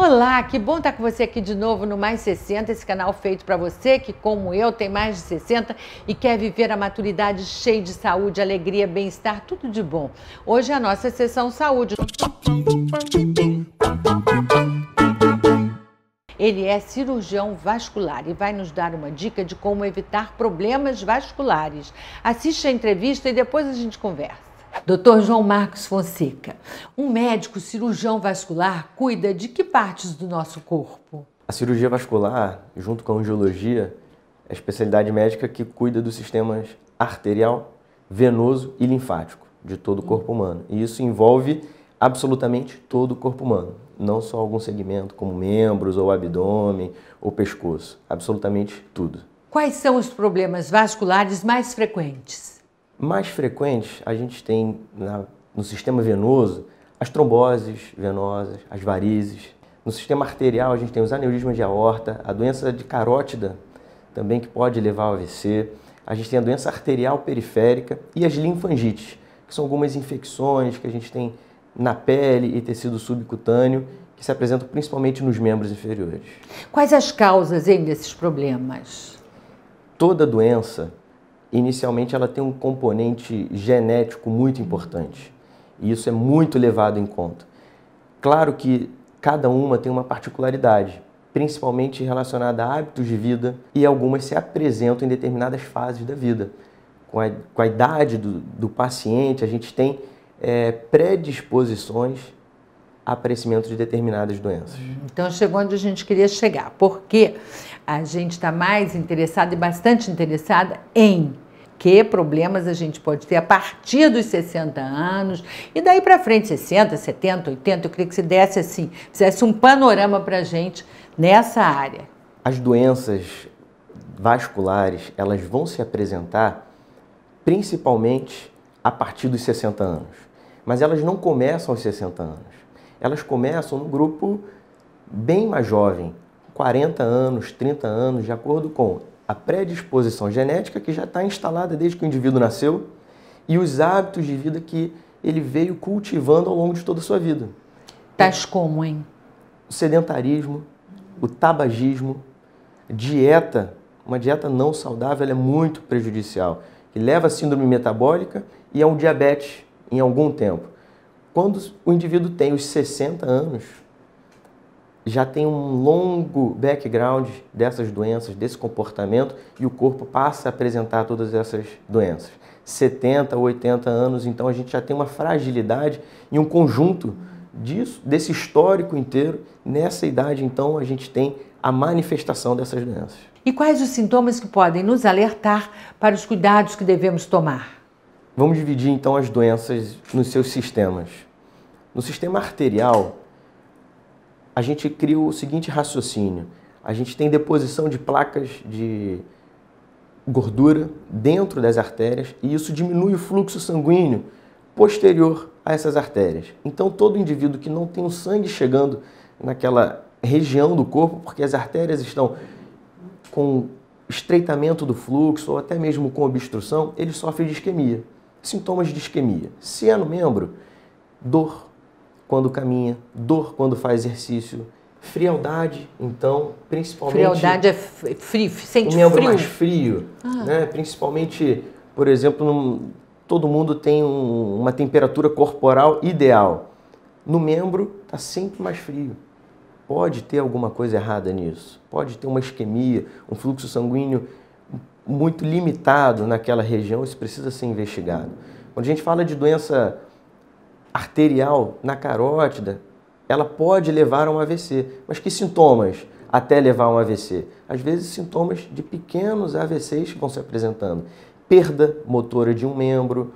Olá, que bom estar com você aqui de novo no Mais 60, esse canal feito para você que, como eu, tem mais de 60 e quer viver a maturidade cheia de saúde, alegria, bem-estar, tudo de bom. Hoje é a nossa sessão saúde. Ele é cirurgião vascular e vai nos dar uma dica de como evitar problemas vasculares. Assiste a entrevista e depois a gente conversa. Dr. João Marcos Fonseca, um médico cirurgião vascular cuida de que partes do nosso corpo? A cirurgia vascular, junto com a angiologia, é a especialidade médica que cuida dos sistemas arterial, venoso e linfático de todo o corpo humano. E isso envolve absolutamente todo o corpo humano, não só algum segmento como membros ou abdômen ou pescoço, absolutamente tudo. Quais são os problemas vasculares mais frequentes? Mais frequentes a gente tem na, no sistema venoso as tromboses venosas, as varizes. No sistema arterial a gente tem os aneurismas de aorta, a doença de carótida também que pode levar ao AVC. A gente tem a doença arterial periférica e as linfangites, que são algumas infecções que a gente tem na pele e tecido subcutâneo que se apresentam principalmente nos membros inferiores. Quais as causas hein, desses problemas? Toda doença inicialmente ela tem um componente genético muito importante. E isso é muito levado em conta. Claro que cada uma tem uma particularidade, principalmente relacionada a hábitos de vida, e algumas se apresentam em determinadas fases da vida. Com a, com a idade do, do, paciente, a gente tem é, predisposições a aparecimento de determinadas doenças. Então chegou onde a gente queria chegar, Por porque a gente está mais interessada e bastante interessada em que problemas a gente pode ter a partir dos 60 anos e daí para frente, 60, 70, 80, eu queria que se desse assim, fizesse um panorama para a gente nessa área. As doenças vasculares, elas vão se apresentar principalmente a partir dos 60 anos, mas elas não começam aos 60 anos. Elas começam no grupo bem mais jovem, 40 anos, 30 anos, de acordo com a predisposição genética que já está instalada desde que o indivíduo nasceu e os hábitos de vida que ele veio cultivando ao longo de toda a sua vida. Tais como, hein? O sedentarismo, o tabagismo, dieta, uma dieta não saudável é muito prejudicial, que leva a síndrome metabólica e a um diabetes em algum tempo. Quando o indivíduo tem os 60 anos, já tem um longo background dessas doenças, desse comportamento, e o corpo passa a apresentar todas essas doenças. 70, 80 anos, então a gente já tem uma fragilidade e um conjunto disso, desse histórico inteiro. Nessa idade, então, a gente tem a manifestação dessas doenças. E quais os sintomas que podem nos alertar para os cuidados que devemos tomar? Vamos dividir então as doenças nos seus sistemas. No sistema arterial, a gente cria o seguinte raciocínio. A gente tem deposição de placas de gordura dentro das artérias e isso diminui o fluxo sanguíneo posterior a essas artérias. Então, todo indivíduo que não tem o sangue chegando naquela região do corpo, porque as artérias estão com estreitamento do fluxo ou até mesmo com obstrução, ele sofre de isquemia. Sintomas de isquemia: é no membro, dor quando caminha, dor quando faz exercício, frialdade, então, principalmente... Frialdade é frio, sente um frio? mais frio, ah. né? principalmente, por exemplo, num, todo mundo tem um, uma temperatura corporal ideal. No membro está sempre mais frio. Pode ter alguma coisa errada nisso. Pode ter uma isquemia, um fluxo sanguíneo muito limitado naquela região, isso precisa ser investigado. Quando a gente fala de doença arterial na carótida, ela pode levar a um AVC. Mas que sintomas até levar a um AVC? Às vezes, sintomas de pequenos AVCs vão se apresentando. Perda motora de um membro,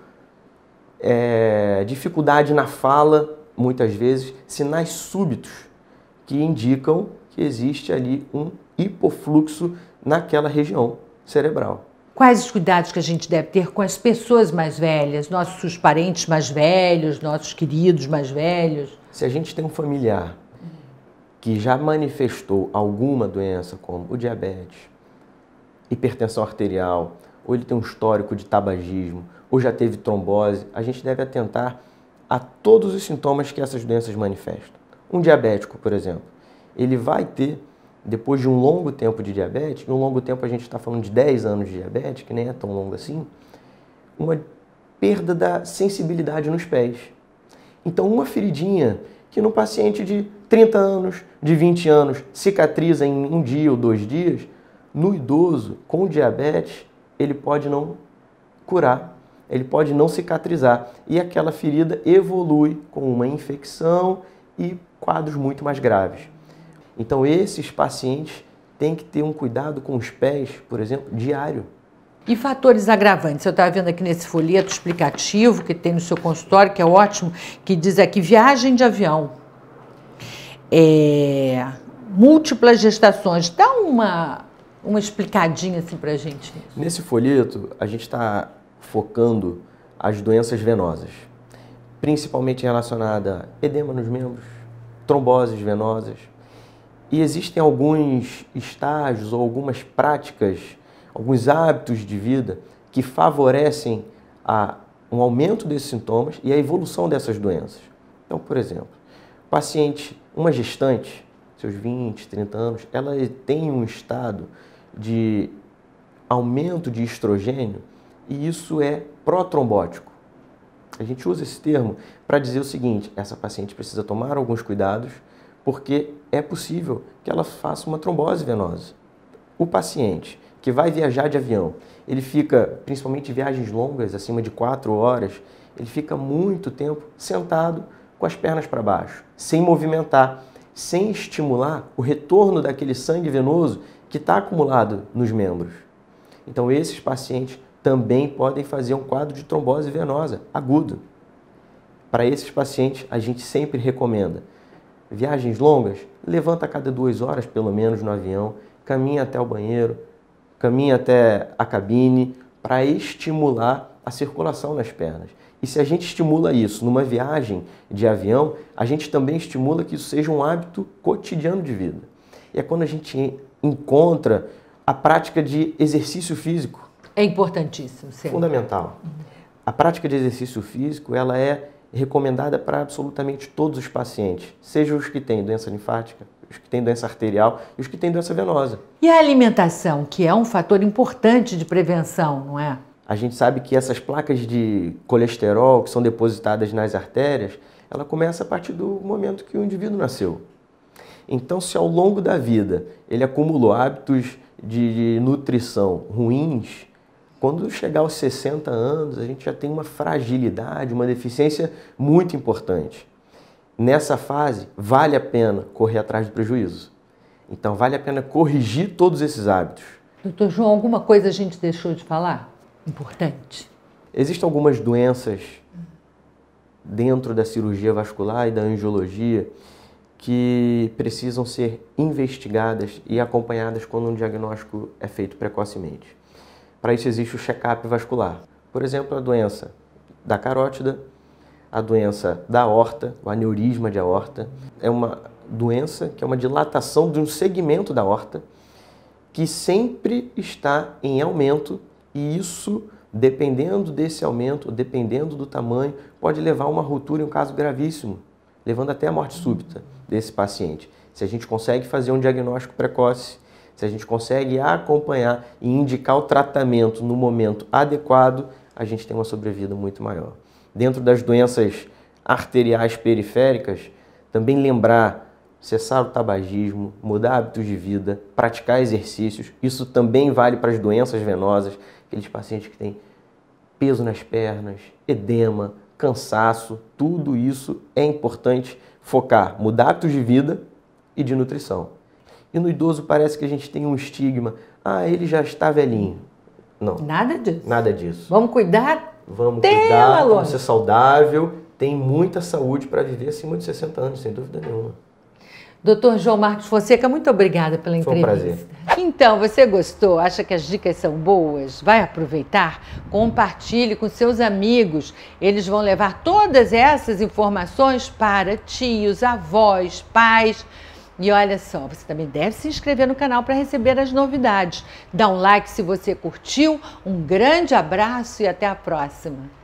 é, dificuldade na fala, muitas vezes, sinais súbitos que indicam que existe ali um hipofluxo naquela região cerebral quais os cuidados que a gente deve ter com as pessoas mais velhas, nossos parentes mais velhos, nossos queridos mais velhos? Se a gente tem um familiar que já manifestou alguma doença, como o diabetes, hipertensão arterial, ou ele tem um histórico de tabagismo, ou já teve trombose, a gente deve atentar a todos os sintomas que essas doenças manifestam. Um diabético, por exemplo, ele vai ter depois de um longo tempo de diabetes, e um longo tempo a gente está falando de 10 anos de diabetes, que nem é tão longo assim, uma perda da sensibilidade nos pés. Então, uma feridinha que no paciente de 30 anos, de 20 anos, cicatriza em um dia ou dois dias, no idoso com diabetes, ele pode não curar, ele pode não cicatrizar. E aquela ferida evolui com uma infecção e quadros muito mais graves. Então, esses pacientes têm que ter um cuidado com os pés, por exemplo, diário. E fatores agravantes? Eu estava vendo aqui nesse folheto explicativo que tem no seu consultório, que é ótimo, que diz aqui viagem de avião, é, múltiplas gestações. Dá uma, uma explicadinha assim para a gente. Nesse folheto, a gente está focando as doenças venosas, principalmente relacionada a edema nos membros, tromboses venosas, e existem alguns estágios ou algumas práticas, alguns hábitos de vida que favorecem a, um aumento desses sintomas e a evolução dessas doenças. Então, por exemplo, paciente, uma gestante, seus 20, 30 anos, ela tem um estado de aumento de estrogênio e isso é protrombótico. A gente usa esse termo para dizer o seguinte: essa paciente precisa tomar alguns cuidados porque é possível que ela faça uma trombose venosa. O paciente que vai viajar de avião, ele fica, principalmente viagens longas, acima de 4 horas, ele fica muito tempo sentado com as pernas para baixo, sem movimentar, sem estimular o retorno daquele sangue venoso que está acumulado nos membros. Então, esses pacientes também podem fazer um quadro de trombose venosa agudo. Para esses pacientes, a gente sempre recomenda Viagens longas, levanta a cada duas horas, pelo menos, no avião, caminha até o banheiro, caminha até a cabine, para estimular a circulação nas pernas. E se a gente estimula isso numa viagem de avião, a gente também estimula que isso seja um hábito cotidiano de vida. E é quando a gente encontra a prática de exercício físico. É importantíssimo, sempre. Fundamental. A prática de exercício físico, ela é recomendada para absolutamente todos os pacientes, seja os que têm doença linfática, os que têm doença arterial e os que têm doença venosa. E a alimentação, que é um fator importante de prevenção, não é? A gente sabe que essas placas de colesterol que são depositadas nas artérias, ela começa a partir do momento que o indivíduo nasceu. Então, se ao longo da vida ele acumulou hábitos de nutrição ruins, quando chegar aos 60 anos, a gente já tem uma fragilidade, uma deficiência muito importante. Nessa fase, vale a pena correr atrás do prejuízo. Então, vale a pena corrigir todos esses hábitos. Doutor João, alguma coisa a gente deixou de falar? Importante. Existem algumas doenças dentro da cirurgia vascular e da angiologia que precisam ser investigadas e acompanhadas quando um diagnóstico é feito precocemente. Para isso existe o check-up vascular. Por exemplo, a doença da carótida, a doença da aorta, o aneurisma de aorta. É uma doença que é uma dilatação de um segmento da aorta que sempre está em aumento e isso, dependendo desse aumento, dependendo do tamanho, pode levar a uma ruptura em um caso gravíssimo, levando até a morte súbita desse paciente. Se a gente consegue fazer um diagnóstico precoce, se a gente consegue acompanhar e indicar o tratamento no momento adequado, a gente tem uma sobrevida muito maior. Dentro das doenças arteriais periféricas, também lembrar cessar o tabagismo, mudar hábitos de vida, praticar exercícios. Isso também vale para as doenças venosas, aqueles pacientes que têm peso nas pernas, edema, cansaço, tudo isso é importante focar, mudar hábitos de vida e de nutrição. E no idoso parece que a gente tem um estigma. Ah, ele já está velhinho. Não. Nada disso. Nada disso. Vamos cuidar? Vamos cuidar, vamos ser saudável. Tem muita saúde para viver acima de 60 anos, sem dúvida nenhuma. Doutor João Marcos Fonseca, muito obrigada pela entrevista. Foi um prazer. Então, você gostou? Acha que as dicas são boas? Vai aproveitar? Compartilhe com seus amigos. Eles vão levar todas essas informações para tios, avós, pais e olha só, você também deve se inscrever no canal para receber as novidades. Dá um like se você curtiu, um grande abraço e até a próxima!